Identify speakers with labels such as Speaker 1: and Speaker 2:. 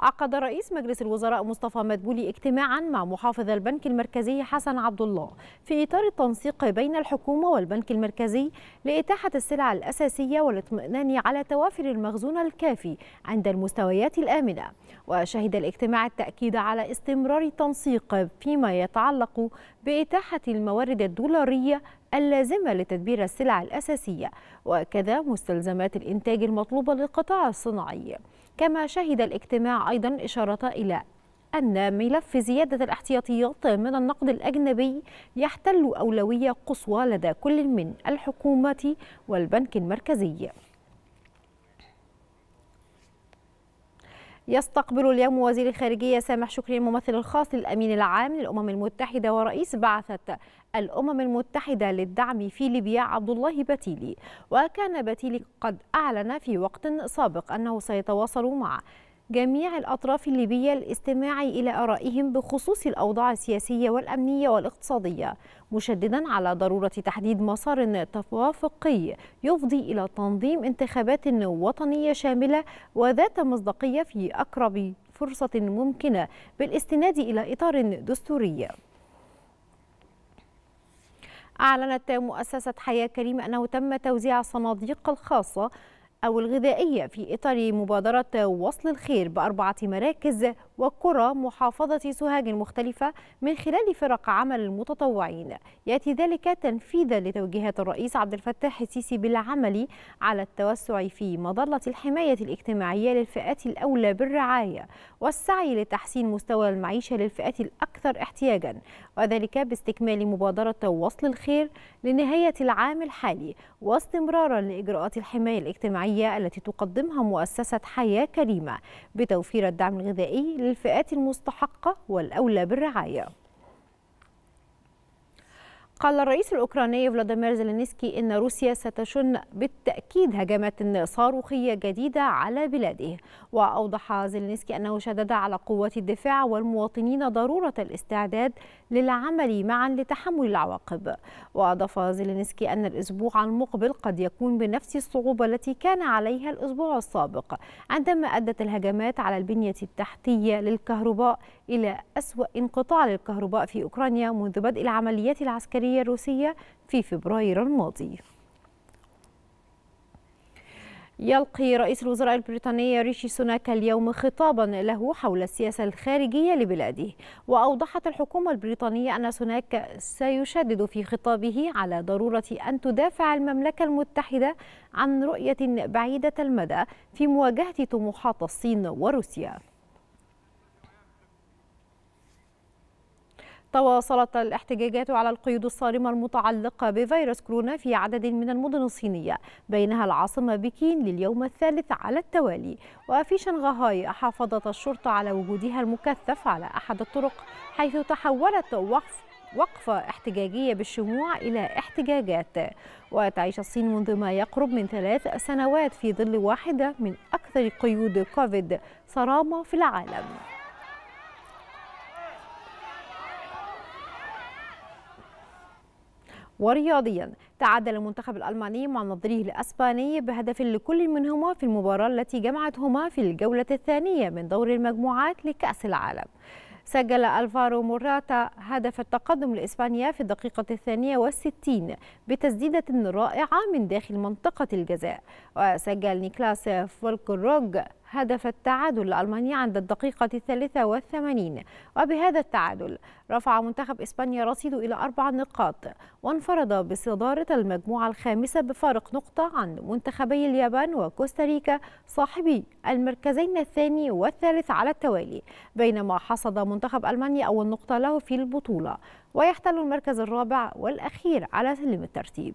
Speaker 1: عقد رئيس مجلس الوزراء مصطفى مدبولي اجتماعا مع محافظ البنك المركزي حسن عبد الله في إطار التنسيق بين الحكومة والبنك المركزي لإتاحة السلع الأساسية والاطمئنان على توافر المخزون الكافي عند المستويات الآمنة وشهد الاجتماع التأكيد على استمرار التنسيق فيما يتعلق بإتاحة الموارد الدولارية اللازمة لتدبير السلع الأساسية وكذا مستلزمات الإنتاج المطلوبة للقطاع الصناعي كما شهد الاجتماع أيضا إشارة إلى أن ملف زيادة الاحتياطيات من النقد الأجنبي يحتل أولوية قصوى لدى كل من الحكومة والبنك المركزي يستقبل اليوم وزير الخارجية سامح شكري الممثل الخاص للأمين العام للأمم المتحدة ورئيس بعثة الأمم المتحدة للدعم في ليبيا عبد الله بتيلي وكان بتيلي قد أعلن في وقت سابق أنه سيتواصل مع جميع الأطراف الليبية الاستماع إلى آرائهم بخصوص الأوضاع السياسية والأمنية والاقتصادية مشددا على ضرورة تحديد مسار توافقي يفضي إلى تنظيم انتخابات وطنية شاملة وذات مصداقية في أقرب فرصة ممكنة بالاستناد إلى إطار دستوري أعلنت مؤسسة حياة كريم أنه تم توزيع الصناديق الخاصة أو الغذائية في إطار مبادرة وصل الخير بأربعة مراكز وقرى محافظة سوهاج المختلفة من خلال فرق عمل المتطوعين يأتي ذلك تنفيذا لتوجيهات الرئيس عبد الفتاح السيسي بالعمل على التوسع في مظلة الحماية الاجتماعية للفئات الأولى بالرعاية والسعي لتحسين مستوى المعيشة للفئات الأكثر احتياجا وذلك باستكمال مبادرة وصل الخير لنهاية العام الحالي واستمرارا لإجراءات الحماية الاجتماعية التي تقدمها مؤسسة حياة كريمة بتوفير الدعم الغذائي للفئات المستحقة والأولى بالرعاية قال الرئيس الأوكراني فلاديمير زيلينسكي إن روسيا ستشن بالتأكيد هجمات صاروخية جديدة على بلاده وأوضح زيلينسكي أنه شدد على قوات الدفاع والمواطنين ضرورة الاستعداد للعمل معا لتحمل العواقب وأضاف زيلينسكي أن الأسبوع المقبل قد يكون بنفس الصعوبة التي كان عليها الأسبوع السابق عندما أدت الهجمات على البنية التحتية للكهرباء إلى أسوأ انقطاع للكهرباء في أوكرانيا منذ بدء العمليات العسكرية الداخلية الروسية في فبراير الماضي يلقي رئيس الوزراء البريطاني ريشي سوناك اليوم خطابا له حول السياسة الخارجية لبلاده وأوضحت الحكومة البريطانية أن سوناك سيشدد في خطابه على ضرورة أن تدافع المملكة المتحدة عن رؤية بعيدة المدى في مواجهة طموحات الصين وروسيا تواصلت الاحتجاجات على القيود الصارمة المتعلقة بفيروس كورونا في عدد من المدن الصينية بينها العاصمة بكين لليوم الثالث على التوالي وفي شنغهاي حافظت الشرطة على وجودها المكثف على أحد الطرق حيث تحولت وقف وقفة احتجاجية بالشموع إلى احتجاجات وتعيش الصين منذ ما يقرب من ثلاث سنوات في ظل واحدة من أكثر قيود كوفيد صرامة في العالم ورياضيا تعادل المنتخب الألماني مع نظيره الأسباني بهدف لكل منهما في المباراة التي جمعتهما في الجولة الثانية من دور المجموعات لكأس العالم سجل ألفارو موراتا هدف التقدم لإسبانيا في الدقيقة الثانية والستين بتسديدة رائعة من داخل منطقة الجزاء وسجل نيكلاس فولكروج هدف التعادل الألماني عند الدقيقة الثالثة والثمانين وبهذا التعادل رفع منتخب إسبانيا رصيده إلى أربع نقاط وانفرد بصدارة المجموعة الخامسة بفارق نقطة عن منتخبي اليابان وكوستاريكا صاحبي المركزين الثاني والثالث على التوالي بينما حصد منتخب ألمانيا أول نقطة له في البطولة ويحتل المركز الرابع والأخير على سلم الترتيب